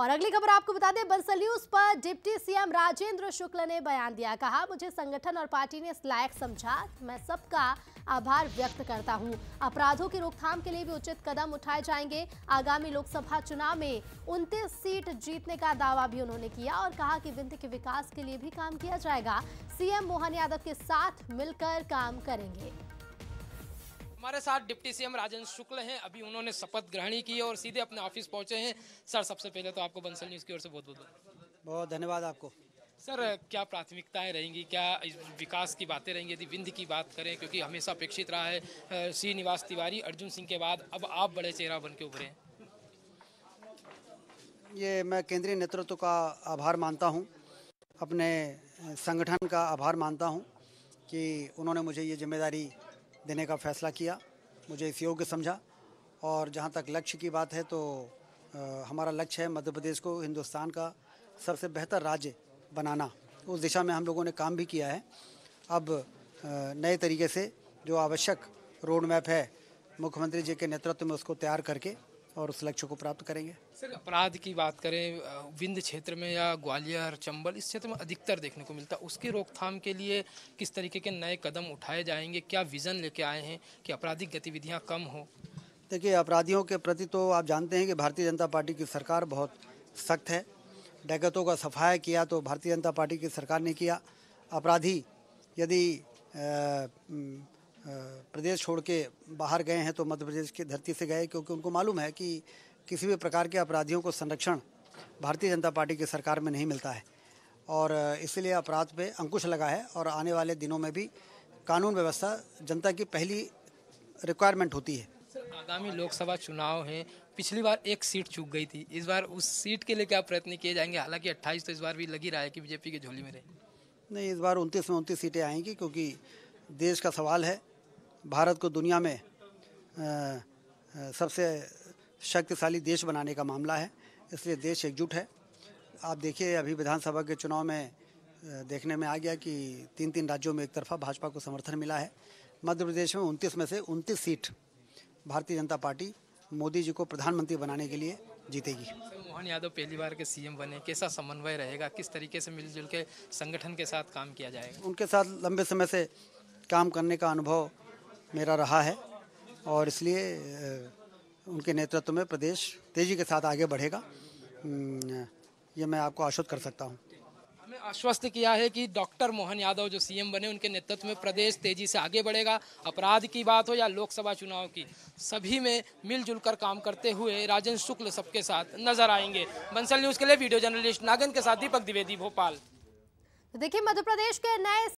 और अगली खबर आपको बता दें बरसल्यूज पर डिप्टी सीएम राजेंद्र शुक्ल ने बयान दिया कहा मुझे संगठन और पार्टी ने इस लायक समझा मैं सबका आभार व्यक्त करता हूं अपराधों की रोकथाम के लिए भी उचित कदम उठाए जाएंगे आगामी लोकसभा चुनाव में उनतीस सीट जीतने का दावा भी उन्होंने किया और कहा कि विंध्य के विकास के लिए भी काम किया जाएगा सीएम मोहन यादव के साथ मिलकर काम करेंगे हमारे साथ डिप्टी सीएम राजेंद्र शुक्ल हैं अभी उन्होंने शपथ ग्रहणी की और सीधे अपने ऑफिस पहुंचे हैं सर सबसे पहले तो आपको बंसल न्यूज़ की ओर से बहुत बहुत बहुत धन्यवाद आपको सर क्या प्राथमिकताएं रहेंगी क्या विकास की बातें रहेंगी यदि विंध की बात करें क्योंकि हमेशा अपेक्षित रहा है श्रीनिवास तिवारी अर्जुन सिंह के बाद अब आप बड़े चेहरा बन के उभरे हैं ये मैं केंद्रीय नेतृत्व का आभार मानता हूँ अपने संगठन का आभार मानता हूँ कि उन्होंने मुझे ये जिम्मेदारी देने का फैसला किया मुझे इस योग्य समझा और जहाँ तक लक्ष्य की बात है तो आ, हमारा लक्ष्य है मध्य प्रदेश को हिंदुस्तान का सबसे बेहतर राज्य बनाना उस दिशा में हम लोगों ने काम भी किया है अब नए तरीके से जो आवश्यक रोड मैप है मुख्यमंत्री जी के नेतृत्व में उसको तैयार करके और उस लक्ष्य को प्राप्त करेंगे सर अपराध की बात करें विंध्य क्षेत्र में या ग्वालियर चंबल इस क्षेत्र में अधिकतर देखने को मिलता है उसकी रोकथाम के लिए किस तरीके के नए कदम उठाए जाएंगे क्या विज़न लेके आए हैं कि आपराधिक गतिविधियाँ कम हो देखिए अपराधियों के प्रति तो आप जानते हैं कि भारतीय जनता पार्टी की सरकार बहुत सख्त है डकैतों का सफाया किया तो भारतीय जनता पार्टी की सरकार ने किया अपराधी यदि आ, आ, प्रदेश छोड़ के बाहर गए हैं तो मध्य प्रदेश की धरती से गए क्योंकि उनको मालूम है कि किसी भी प्रकार के अपराधियों को संरक्षण भारतीय जनता पार्टी की सरकार में नहीं मिलता है और इसलिए अपराध पे अंकुश लगा है और आने वाले दिनों में भी कानून व्यवस्था जनता की पहली रिक्वायरमेंट होती है आगामी लोकसभा चुनाव है पिछली बार एक सीट चूक गई थी इस बार उस सीट के लिए क्या प्रयत्न किए जाएंगे हालांकि 28 तो इस बार भी लगी रहा है कि बीजेपी की झोली में रहे नहीं इस बार उनतीस में उनतीस सीटें आएंगी क्योंकि देश का सवाल है भारत को दुनिया में सबसे शक्तिशाली देश बनाने का मामला है इसलिए देश एकजुट है आप देखिए अभी विधानसभा के चुनाव में देखने में आ गया कि तीन तीन राज्यों में एक तरफा भाजपा को समर्थन मिला है मध्य प्रदेश में उनतीस में से उनतीस सीट भारतीय जनता पार्टी मोदी जी को प्रधानमंत्री बनाने के लिए जीतेगी मोहन यादव पहली बार के सीएम बने कैसा समन्वय रहेगा किस तरीके से मिलजुल के संगठन के साथ काम किया जाएगा उनके साथ लंबे समय से काम करने का अनुभव मेरा रहा है और इसलिए उनके नेतृत्व में प्रदेश तेजी के साथ आगे बढ़ेगा ये मैं आपको आश्वस्त कर सकता हूँ हमें आश्वस्त किया है कि डॉक्टर मोहन यादव जो सीएम बने उनके नेतृत्व में प्रदेश तेजी से आगे बढ़ेगा अपराध की बात हो या लोकसभा चुनाव की सभी में मिलजुल कर काम करते हुए राजन शुक्ल सबके साथ नजर आएंगे बंसल न्यूज के लिए वीडियो जर्नलिस्ट नागन के साथ दीपक द्विवेदी भोपाल तो देखिए मध्य प्रदेश के नए